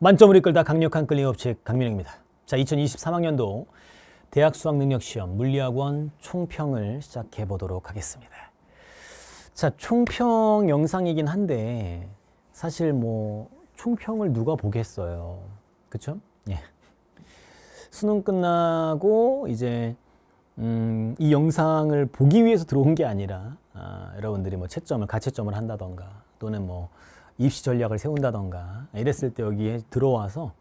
만점을 이끌다 강력한 끌림 업체 강민영입니다. 자, 2023학년도 대학 수학 능력 시험 물리학원 총평을 시작해 보도록 하겠습니다. 자, 총평 영상이긴 한데 사실 뭐 총평을 누가 보겠어요. 그쵸? 예. 수능 끝나고 이제 음, 이 영상을 보기 위해서 들어온 게 아니라 아, 여러분들이 뭐 채점을 가채점을 한다던가 또는 뭐 입시 전략을 세운다던가 이랬을 때 여기에 들어와서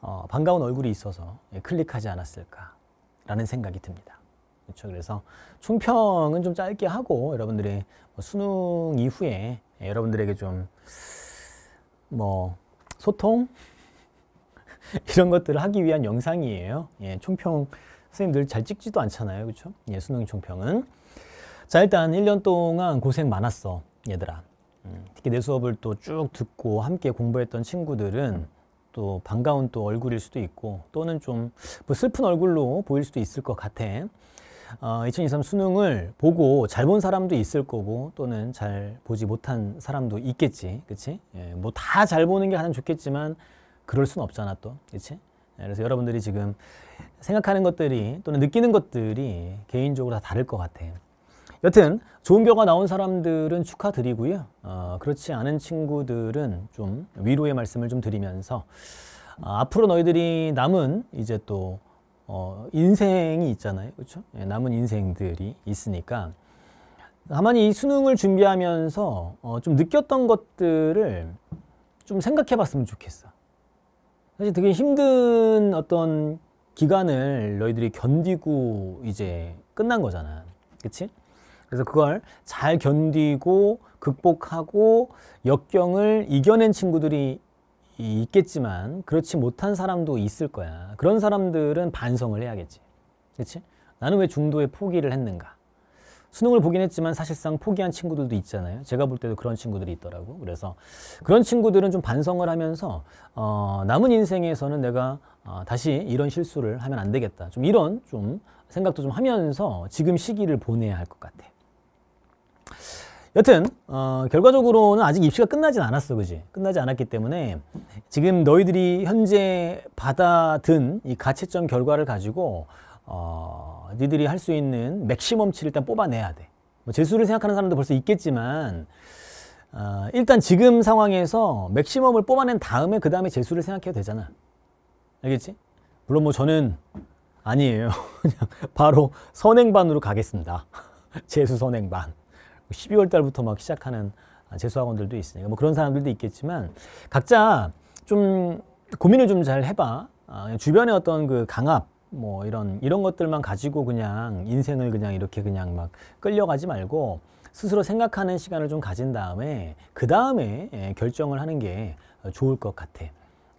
어, 반가운 얼굴이 있어서 클릭하지 않았을까라는 생각이 듭니다. 그렇죠. 그래서 총평은 좀 짧게 하고 여러분들이 뭐 수능 이후에 여러분들에게 좀 뭐 소통 이런 것들을 하기 위한 영상이에요. 예, 총평 선생님들 잘 찍지도 않잖아요. 그렇죠? 예, 수능 총평은 자 일단 1년 동안 고생 많았어 얘들아. 특히 내 수업을 또 쭉 듣고 함께 공부했던 친구들은 음. 또 반가운 또 얼굴일 수도 있고 또는 좀 뭐 슬픈 얼굴로 보일 수도 있을 것 같아. 어, 2023 수능을 보고 잘 본 사람도 있을 거고 또는 잘 보지 못한 사람도 있겠지, 그렇지? 예, 뭐다 잘 보는 게 가장 좋겠지만 그럴 수 없잖아 또, 그렇지? 예, 그래서 여러분들이 지금 생각하는 것들이 또는 느끼는 것들이 개인적으로 다 다를 것 같아. 여튼 좋은 결과 나온 사람들은 축하드리고요. 어, 그렇지 않은 친구들은 좀 위로의 말씀을 좀 드리면서 어, 앞으로 너희들이 남은 이제 또 어, 인생이 있잖아요. 그렇죠? 예, 남은 인생들이 있으니까 다만이 수능을 준비하면서 어, 좀 느꼈던 것들을 좀 생각해 봤으면 좋겠어. 사실 되게 힘든 어떤 기간을 너희들이 견디고 이제 끝난 거잖아. 그치? 그래서 그걸 잘 견디고 극복하고 역경을 이겨낸 친구들이 있겠지만 그렇지 못한 사람도 있을 거야. 그런 사람들은 반성을 해야겠지. 그렇지? 나는 왜 중도에 포기를 했는가? 수능을 보긴 했지만 사실상 포기한 친구들도 있잖아요. 제가 볼 때도 그런 친구들이 있더라고. 그래서 그런 친구들은 좀 반성을 하면서 어, 남은 인생에서는 내가 어, 다시 이런 실수를 하면 안 되겠다. 좀 이런 좀 생각도 좀 하면서 지금 시기를 보내야 할 것 같아. 여튼 어, 결과적으로는 아직 입시가 끝나진 않았어 그지 끝나지 않았기 때문에 지금 너희들이 현재 받아든 이 가채점 결과를 가지고 어, 니들이 할 수 있는 맥시멈치를 일단 뽑아내야 돼뭐 재수를 생각하는 사람도 벌써 있겠지만 어, 일단 지금 상황에서 맥시멈을 뽑아낸 다음에 그 다음에 재수를 생각해도 되잖아 알겠지? 물론 뭐 저는 아니에요 그냥 바로 선행반으로 가겠습니다 재수 선행반 12월 달부터 막 시작하는 아, 재수학원들도 있으니까 뭐 그런 사람들도 있겠지만 각자 좀 고민을 좀 잘 해봐. 아, 주변의 어떤 그 강압 뭐 이런 이런 것들만 가지고 그냥 인생을 그냥 이렇게 그냥 막 끌려가지 말고 스스로 생각하는 시간을 좀 가진 다음에 그 다음에 예, 결정을 하는 게 좋을 것 같아.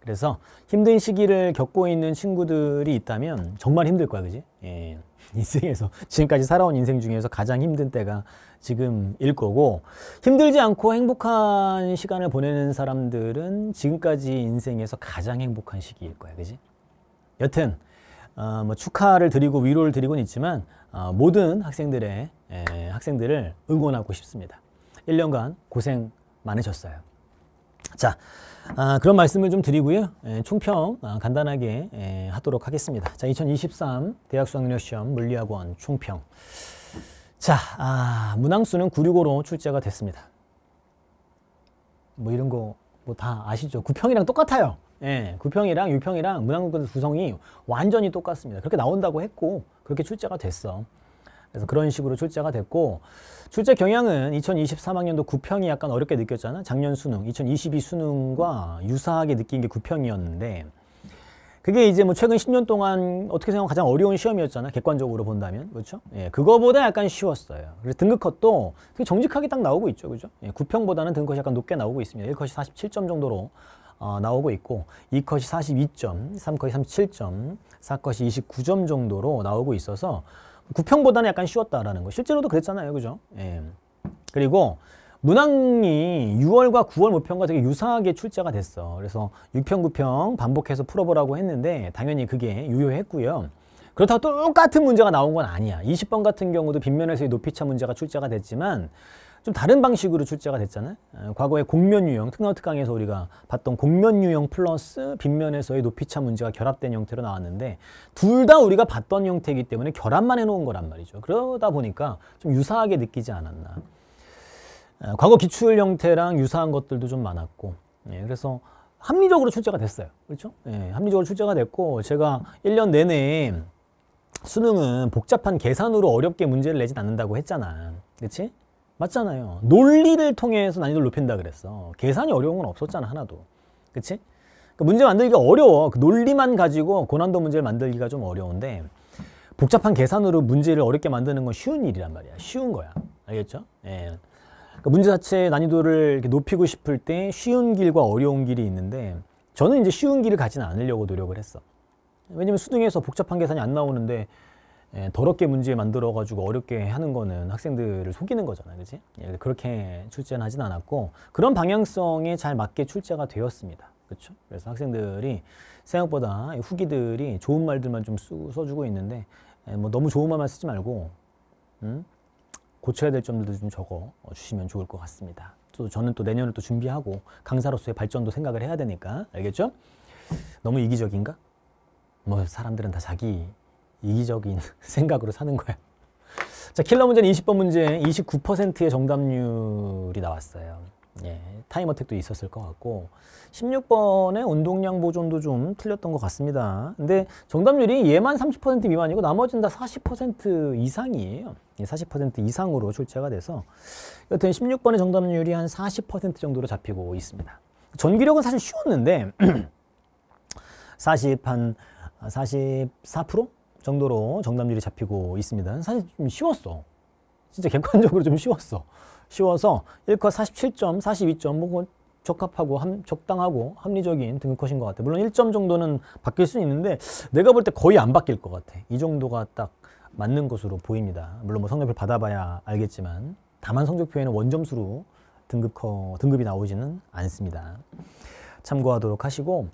그래서 힘든 시기를 겪고 있는 친구들이 있다면 정말 힘들 거야, 그지? 예. 인생에서 지금까지 살아온 인생 중에서 가장 힘든 때가 지금일 거고 힘들지 않고 행복한 시간을 보내는 사람들은 지금까지 인생에서 가장 행복한 시기일 거야, 그지? 여튼 어, 뭐 축하를 드리고 위로를 드리고는 있지만 어, 모든 학생들의 에, 예, 학생들을 응원하고 싶습니다. 1년간 고생 많으셨어요. 자, 아, 그런 말씀을 좀 드리고요. 에, 예, 총평 아, 간단하게 에, 예, 하도록 하겠습니다. 자, 2023 대학 수학능력시험 물리학원 총평. 자, 아, 문항수는 965로 출제가 됐습니다. 뭐 이런 거 뭐 다 아시죠? 구평이랑 똑같아요. 예, 구평이랑 유평이랑 문항수 구성이 완전히 똑같습니다. 그렇게 나온다고 했고 그렇게 출제가 됐어. 그래서 그런 식으로 출제가 됐고 출제 경향은 2023학년도 9평이 약간 어렵게 느꼈잖아. 작년 수능, 2022 수능과 유사하게 느낀 게 9평이었는데 그게 이제 뭐 최근 10년 동안 어떻게 생각하면 가장 어려운 시험이었잖아. 객관적으로 본다면. 그렇죠? 예, 그거보다 약간 쉬웠어요. 그래서 등급컷도 되게 정직하게 딱 나오고 있죠. 그죠? 예, 9평보다는 등급컷이 약간 높게 나오고 있습니다. 1컷이 47점 정도로 어, 나오고 있고 2컷이 42점, 3컷이 37점, 4컷이 29점 정도로 나오고 있어서 구평보다는 약간 쉬웠다라는 거. 실제로도 그랬잖아요. 그죠? 예. 그리고 문항이 6월과 9월 모평과 되게 유사하게 출제가 됐어. 그래서 6평, 9평 반복해서 풀어보라고 했는데 당연히 그게 유효했고요. 그렇다고 똑같은 문제가 나온 건 아니야. 20번 같은 경우도 빗면에서의 높이차 문제가 출제가 됐지만 좀 다른 방식으로 출제가 됐잖아요. 예, 과거에 공면 유형, 특나우트 강에서 우리가 봤던 공면 유형 플러스 빗면에서의 높이차 문제가 결합된 형태로 나왔는데 둘 다 우리가 봤던 형태이기 때문에 결합만 해놓은 거란 말이죠. 그러다 보니까 좀 유사하게 느끼지 않았나. 예, 과거 기출 형태랑 유사한 것들도 좀 많았고 예, 그래서 합리적으로 출제가 됐어요. 그렇죠? 예, 합리적으로 출제가 됐고 제가 1년 내내 수능은 복잡한 계산으로 어렵게 문제를 내진 않는다고 했잖아. 그렇지? 맞잖아요. 논리를 통해서 난이도를 높인다 그랬어. 계산이 어려운 건 없었잖아, 하나도. 그치? 그러니까 문제 만들기가 어려워. 그 논리만 가지고 고난도 문제를 만들기가 좀 어려운데 복잡한 계산으로 문제를 어렵게 만드는 건 쉬운 일이란 말이야. 쉬운 거야. 알겠죠? 예. 그러니까 문제 자체의 난이도를 높이고 싶을 때 쉬운 길과 어려운 길이 있는데 저는 이제 쉬운 길을 가지는 않으려고 노력을 했어. 왜냐면 수능에서 복잡한 계산이 안 나오는데 예, 더럽게 문제 만들어 가지고 어렵게 하는 거는 학생들을 속이는 거잖아요. 그지 예, 그렇게 출제는 하진 않았고 그런 방향성에 잘 맞게 출제가 되었습니다. 그렇죠? 그래서 학생들이 생각보다 후기들이 좋은 말들만 좀 쓰, 써주고 있는데 예, 뭐 너무 좋은 말만 쓰지 말고 음? 고쳐야 될 점들도 좀 적어 어, 주시면 좋을 것 같습니다. 또 저는 또 내년을 또 준비하고 강사로서의 발전도 생각을 해야 되니까 알겠죠? 너무 이기적인가? 뭐 사람들은 다 자기 이기적인 생각으로 사는 거야. 자, 킬러 문제는 20번 문제 29%의 정답률이 나왔어요. 예, 타임어택도 있었을 것 같고 16번의 운동량 보존도 좀 틀렸던 것 같습니다. 근데 정답률이 얘만 30% 미만이고 나머지는 다 40% 이상이에요. 예, 40% 이상으로 출제가 돼서 여튼 16번의 정답률이 한 40% 정도로 잡히고 있습니다. 전기력은 사실 쉬웠는데 40 한 44%? 정도로 정답률이 잡히고 있습니다. 사실 좀 쉬웠어. 진짜 객관적으로 좀 쉬웠어. 쉬워서 1컷 47점, 42점 뭐 적합하고 함, 적당하고 합리적인 등급컷인 것 같아요. 물론 1점 정도는 바뀔 수 있는데 내가 볼 때 거의 안 바뀔 것 같아. 이 정도가 딱 맞는 것으로 보입니다. 물론 뭐성적표 받아봐야 알겠지만 다만 성적표에는 원점수로 등급 등급이 나오지는 않습니다. 참고하도록 하시고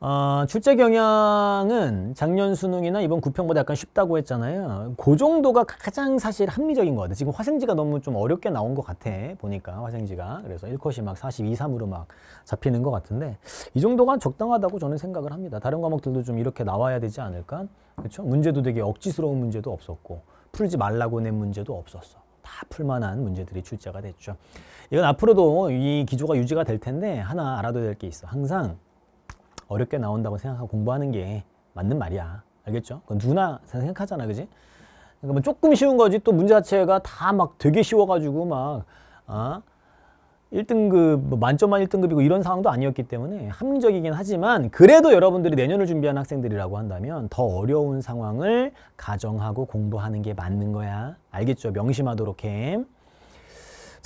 어, 출제 경향은 작년 수능이나 이번 구평보다 약간 쉽다고 했잖아요. 그 정도가 가장 사실 합리적인 것 같아. 지금 화생지가 너무 좀 어렵게 나온 것 같아. 보니까 화생지가. 그래서 1컷이 막 42, 3으로 막 잡히는 것 같은데 이 정도가 적당하다고 저는 생각을 합니다. 다른 과목들도 좀 이렇게 나와야 되지 않을까? 그렇죠? 문제도 되게 억지스러운 문제도 없었고 풀지 말라고 낸 문제도 없었어. 다 풀만한 문제들이 출제가 됐죠. 이건 앞으로도 이 기조가 유지가 될 텐데 하나 알아둬야 될 게 있어. 항상 어렵게 나온다고 생각하고 공부하는 게 맞는 말이야. 알겠죠? 그건 누나 생각하잖아, 그지? 그러니까 뭐 조금 쉬운 거지 또 문제 자체가 다 막 되게 쉬워가지고 막 아? 어? 1등급 뭐 만점만 일등급이고 이런 상황도 아니었기 때문에 합리적이긴 하지만 그래도 여러분들이 내년을 준비한 학생들이라고 한다면 더 어려운 상황을 가정하고 공부하는 게 맞는 거야. 알겠죠? 명심하도록 해.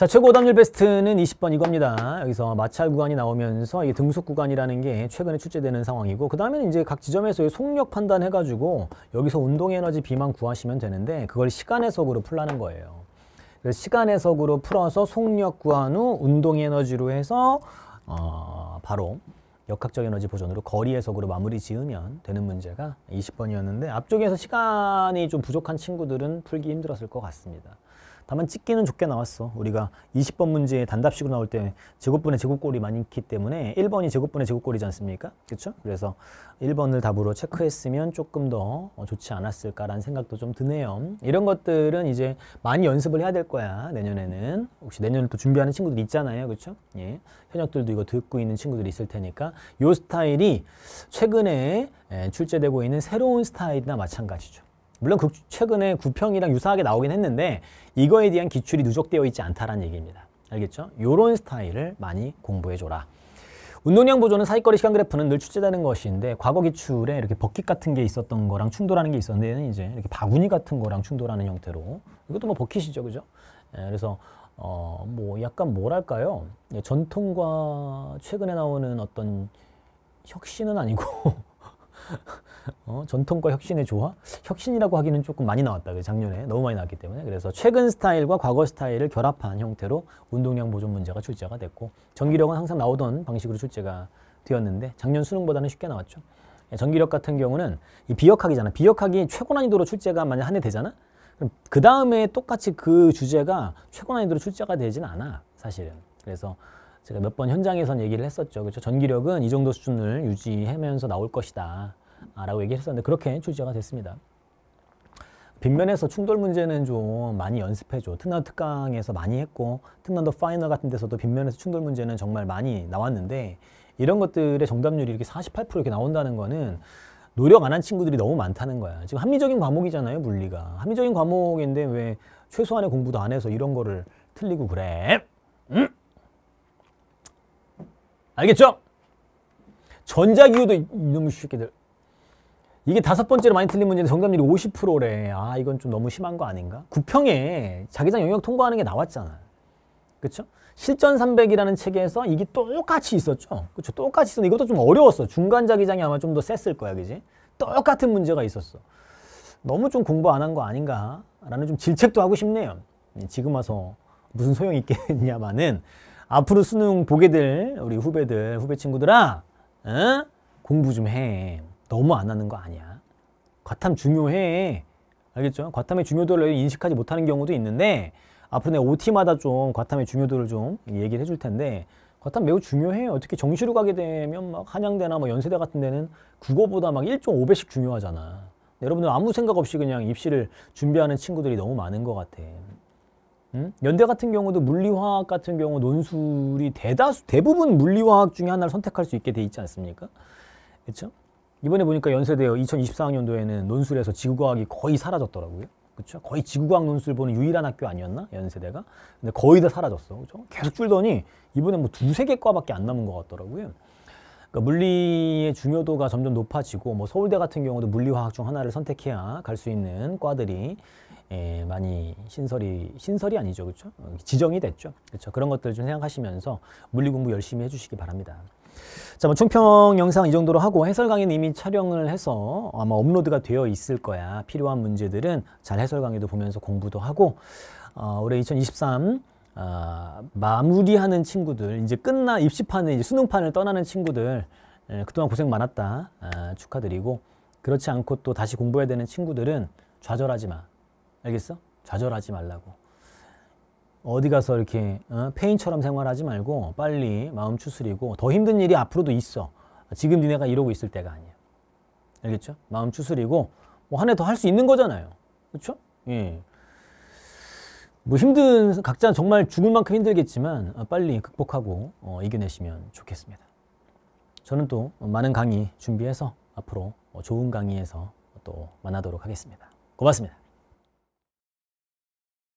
자, 최고 오답률 베스트는 20번 이겁니다. 여기서 마찰 구간이 나오면서 이 등속 구간이라는 게 최근에 출제되는 상황이고 그 다음에는 이제 각 지점에서 속력 판단해가지고 여기서 운동 에너지 비만 구하시면 되는데 그걸 시간 해석으로 풀라는 거예요. 시간 해석으로 풀어서 속력 구한 후 운동 에너지로 해서 어, 바로 역학적 에너지 보존으로 거리 해석으로 마무리 지으면 되는 문제가 20번이었는데 앞쪽에서 시간이 좀 부족한 친구들은 풀기 힘들었을 것 같습니다. 다만 찍기는 좋게 나왔어. 우리가 20번 문제에 단답식으로 나올 때 제곱분의 제곱꼴이 많기 때문에 1번이 제곱분의 제곱꼴이지 않습니까? 그렇죠? 그래서 1번을 답으로 체크했으면 조금 더 어, 좋지 않았을까라는 생각도 좀 드네요. 이런 것들은 이제 많이 연습을 해야 될 거야. 내년에는. 혹시 내년을 또 준비하는 친구들 있잖아요. 그렇죠? 예. 현역들도 이거 듣고 있는 친구들이 있을 테니까 요 스타일이 최근에 예, 출제되고 있는 새로운 스타일이나 마찬가지죠. 물론 그 최근에 구평이랑 유사하게 나오긴 했는데 이거에 대한 기출이 누적되어 있지 않다라는 얘기입니다. 알겠죠? 요런 스타일을 많이 공부해줘라. 운동량 보조는 사이거리 시간 그래프는 늘 출제되는 것인데 과거 기출에 이렇게 버킷 같은 게 있었던 거랑 충돌하는 게 있었는데 이제 이렇게 바구니 같은 거랑 충돌하는 형태로 이것도 뭐 버킷이죠 그죠 예, 그래서 어 뭐 약간 뭐랄까요 예, 전통과 최근에 나오는 어떤 혁신은 아니고 어, 전통과 혁신의 조화? 혁신이라고 하기는 조금 많이 나왔다. 작년에 너무 많이 나왔기 때문에. 그래서 최근 스타일과 과거 스타일을 결합한 형태로 운동량 보존 문제가 출제가 됐고 전기력은 항상 나오던 방식으로 출제가 되었는데 작년 수능보다는 쉽게 나왔죠. 예, 전기력 같은 경우는 이 비역학이잖아. 비역학이 최고 난이도로 출제가 만약 한 해 되잖아. 그그 다음에 똑같이 그 주제가 최고 난이도로 출제가 되진 않아. 사실은. 그래서 제가 몇 번 현장에선 얘기를 했었죠. 그렇죠? 전기력은 이 정도 수준을 유지하면서 나올 것이다. 라고 얘기를 했었는데 그렇게 출제가 됐습니다. 빈면에서 충돌 문제는 좀 많이 연습해줘. 특난 특강에서 많이 했고 특난도 파이널 같은 데서도 빈면에서 충돌 문제는 정말 많이 나왔는데 이런 것들의 정답률이 이렇게 48% 이렇게 나온다는 거는 노력 안 한 친구들이 너무 많다는 거야. 지금 합리적인 과목이잖아요, 물리가. 합리적인 과목인데 왜 최소한의 공부도 안 해서 이런 거를 틀리고 그래? 응? 음? 알겠죠? 전자기후도 너무 쉽게들 이게 다섯 번째로 많이 틀린 문제인데 정답률이 50%래. 아 이건 좀 너무 심한 거 아닌가? 구평에 자기장 영역 통과하는 게 나왔잖아. 그렇 실전 300이라는 책에서 이게 똑같이 있었죠. 그렇 똑같이 있었는데 이것도 좀 어려웠어. 중간 자기장이 아마 좀 더 셌을 거야. 그지? 똑같은 문제가 있었어. 너무 좀 공부 안 한 거 아닌가라는 좀 질책도 하고 싶네요. 지금 와서 무슨 소용이 있겠냐마는 앞으로 수능 보게 될 우리 후배들, 후배 친구들아, 어? 공부 좀 해. 너무 안 하는 거 아니야. 과탐 중요해. 알겠죠? 과탐의 중요도를 인식하지 못하는 경우도 있는데, 앞으로 내 OT마다 좀 과탐의 중요도를 좀 얘기를 해줄 텐데, 과탐 매우 중요해요. 어떻게 정시로 가게 되면 막 한양대나 뭐 연세대 같은 데는 국어보다 막 1.5배씩 중요하잖아. 네, 여러분들 아무 생각 없이 그냥 입시를 준비하는 친구들이 너무 많은 것 같아. 음? 연대 같은 경우도 물리화학 같은 경우 논술이 대다수 대부분 물리화학 중에 하나를 선택할 수 있게 돼 있지 않습니까? 그렇죠? 이번에 보니까 연세대 2024학년도에는 논술에서 지구과학이 거의 사라졌더라고요. 그렇죠? 거의 지구과학 논술 보는 유일한 학교 아니었나? 연세대가. 근데 거의 다 사라졌어. 그렇죠? 계속 줄더니 이번에 뭐 두 세 개 과밖에 안 남은 것 같더라고요. 그러니까 물리의 중요도가 점점 높아지고 뭐 서울대 같은 경우도 물리화학 중 하나를 선택해야 갈 수 있는 과들이 예, 많이 신설이 신설이 아니죠, 그렇죠? 지정이 됐죠, 그렇죠? 그런 것들 좀 생각하시면서 물리 공부 열심히 해주시기 바랍니다. 자, 뭐 총평 영상 이 정도로 하고 해설 강의는 이미 촬영을 해서 아마 업로드가 되어 있을 거야. 필요한 문제들은 잘 해설 강의도 보면서 공부도 하고 어, 올해 2023 아, 마무리하는 친구들, 이제 끝나 입시판에 이제 수능판을 떠나는 친구들 에, 예, 그동안 고생 많았다 아, 축하드리고 그렇지 않고 또 다시 공부해야 되는 친구들은 좌절하지 마. 알겠어? 좌절하지 말라고. 어디 가서 이렇게 어? 페인처럼 생활하지 말고 빨리 마음 추스리고 더 힘든 일이 앞으로도 있어. 지금 니네가 이러고 있을 때가 아니야. 알겠죠? 마음 추스리고 뭐한해 더 할 수 있는 거잖아요. 그렇죠? 예. 뭐 힘든 각자 정말 죽을 만큼 힘들겠지만 어, 빨리 극복하고 어, 이겨내시면 좋겠습니다. 저는 또 많은 강의 준비해서 앞으로 어, 좋은 강의에서 또 만나도록 하겠습니다. 고맙습니다.